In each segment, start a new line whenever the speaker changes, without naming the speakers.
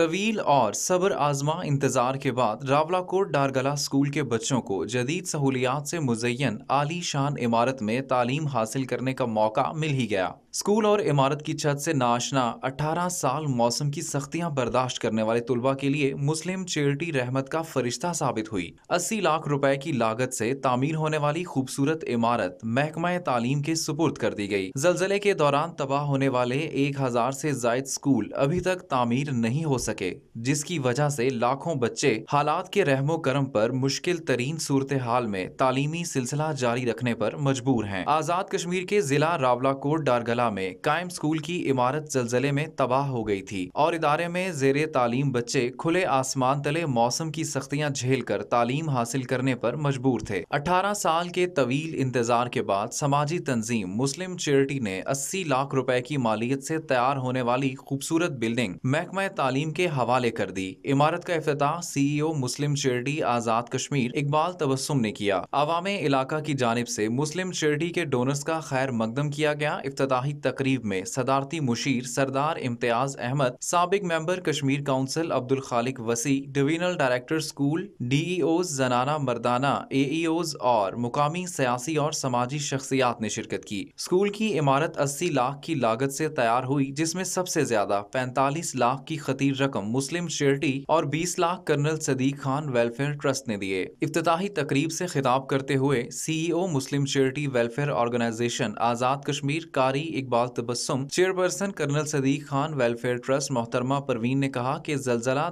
तवील और सब्र आजमा इंतज़ार के बाद रावलाकोट डारगला स्कूल के बच्चों को जदीद सहूलियात से मुजयन आली शान इमारत में तालीम हासिल करने का मौका मिल ही गया स्कूल और इमारत की छत से नाशना 18 साल मौसम की सख्तियां बर्दाश्त करने वाले तलबा के लिए मुस्लिम चेरिटी रहमत का फरिश्ता साबित हुई 80 लाख रुपए की लागत से तामीर होने वाली खूबसूरत इमारत महकमा तालीम के सुपुर्द कर दी गई जलजले के दौरान तबाह होने वाले एक हजार से जायद स्कूल अभी तक तामीर नहीं हो सके सके जिसकी वजह से लाखों बच्चे हालात के रहमो करम पर मुश्किल तरीन सूरत हाल में तालीमी सिलसिला जारी रखने पर मजबूर हैं आज़ाद कश्मीर के जिला रावला कोट डारगला में कायम स्कूल की इमारत जलजले में तबाह हो गई थी और इदारे में जेर तालीम बच्चे खुले आसमान तले मौसम की सख्तियाँ झेल कर तालीम हासिल करने पर मजबूर थे अठारह साल के तवील इंतजार के बाद समाजी तंजीम मुस्लिम चैरिटी ने अस्सी लाख रुपए की मालियत से तैयार होने वाली खूबसूरत बिल्डिंग महकमा तालीम सिंह के हवाले कर दी इमारत का अफ्ताह CEO e Muslim Charity Azad Kashmir Iqbal Tabassum ने किया अवामी इलाका की जानब ऐसी मुस्लिम चेरिटी के डोनर्स का खैर मकदम किया गया इफ्ताही तकरीब में सदारती मुशीर सरदार इम्तियाज अहमद सबक member Kashmir council Abdul Khaliq Wasi divisional director school D E Os जनाना मर्दाना ए ई ओज और मुकामी सियासी और समाजी शख्सियात ने शिरकत की स्कूल की इमारत अस्सी लाख की लागत ऐसी तैयार हुई जिसमे सबसे ज्यादा पैंतालीस लाख की खतीर रकम मुस्लिम चेरिटी और 20 lakh colonel Sadiq Khan welfare trust ने दिए इफ्ताही तकरीब से खिताब करते हुए CEO e Muslim Charity welfare organisation Azad Kashmir Qari Iqbal Tabassum chairperson colonel Sadiq Khan welfare trust मोहतरमा परवीन ने कहा की जलजला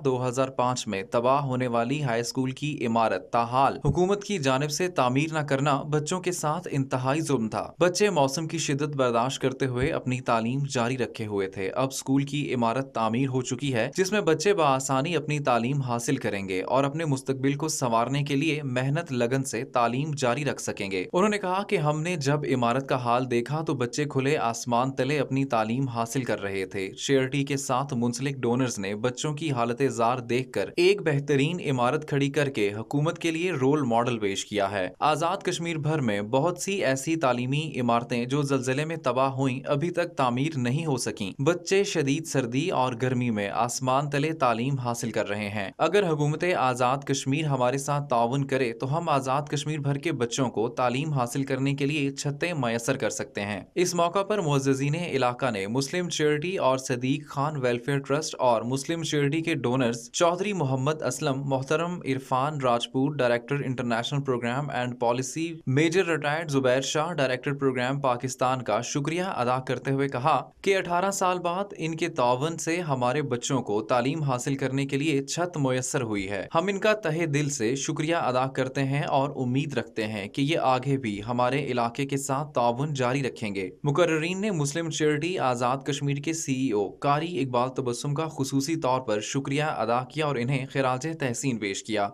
पाँच में तबाह होने वाली हाई स्कूल की इमारत ताहाल हुकूमत की जानब ऐसी तामीर न करना बच्चों के साथ इंतहाई जुर्म था बच्चे मौसम की शिदत बर्दाश्त करते हुए अपनी तालीम जारी रखे हुए थे अब स्कूल की इमारत तामीर हो चुकी है जिसमें बच्चे बसानी अपनी तालीम हासिल करेंगे और अपने मुस्तबिल को संवारने के लिए मेहनत लगन से तालीम जारी रख सकेंगे उन्होंने कहा कि हमने जब इमारत का हाल देखा तो बच्चे खुले आसमान तले अपनी तालीम हासिल कर रहे थे शेयरटी के साथ मुंसलिक डोनर्स ने बच्चों की हालत जार देख कर एक बेहतरीन इमारत खड़ी करके हुकूमत के लिए रोल मॉडल पेश किया है आज़ाद कश्मीर भर में बहुत सी ऐसी तालीमी इमारतें जो जलजिले में तबाह हुई अभी तक तामीर नहीं हो सकी बच्चे शदीद सर्दी और गर्मी में आसमान आसमान तले तालीम हासिल कर रहे हैं अगर हुकूमत आज़ाद कश्मीर हमारे साथ ताउन करे तो हम आज़ाद कश्मीर भर के बच्चों को तालीम हासिल करने के लिए छतें मैसर कर सकते हैं इस मौका पर मोजीन इलाका ने मुस्लिम चेरिटी और सदीक खान वेलफेयर ट्रस्ट और मुस्लिम चेरिटी के डोनर्स चौधरी मोहम्मद असलम मोहतरम Irfan Rajput director international programme and policy major retired Zubair Shah director programme Pakistan का शुक्रिया अदा करते हुए कहा कि 18 साल बाद इनके तावन से हमारे बच्चों को तालीम हासिल करने के लिए छत मैसर हुई है हम इनका तहे दिल से शुक्रिया अदा करते हैं और उम्मीद रखते हैं कि ये आगे भी हमारे इलाके के साथ ताउन जारी रखेंगे मुकर्रीन ने मुस्लिम चैरिटी आज़ाद कश्मीर के सीईओ कारी इकबाल तबसम का खसूसी तौर पर शुक्रिया अदा किया और इन्हें खराज तहसीन पेश किया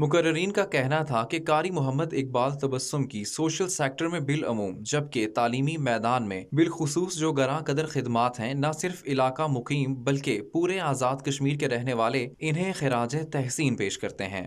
मुकर्रीन का कहना था कि कारी मोहम्मद इकबाल तबसम की सोशल सेक्टर में अमूम जबकि तालीमी मैदान में बिलखसूस जो गरा कदर खदमात हैं न सिर्फ इलाका मुकीम बल्कि पूरे आज़ाद कश्मीर के रहने वाले इन्हें खराज तहसीन पेश करते हैं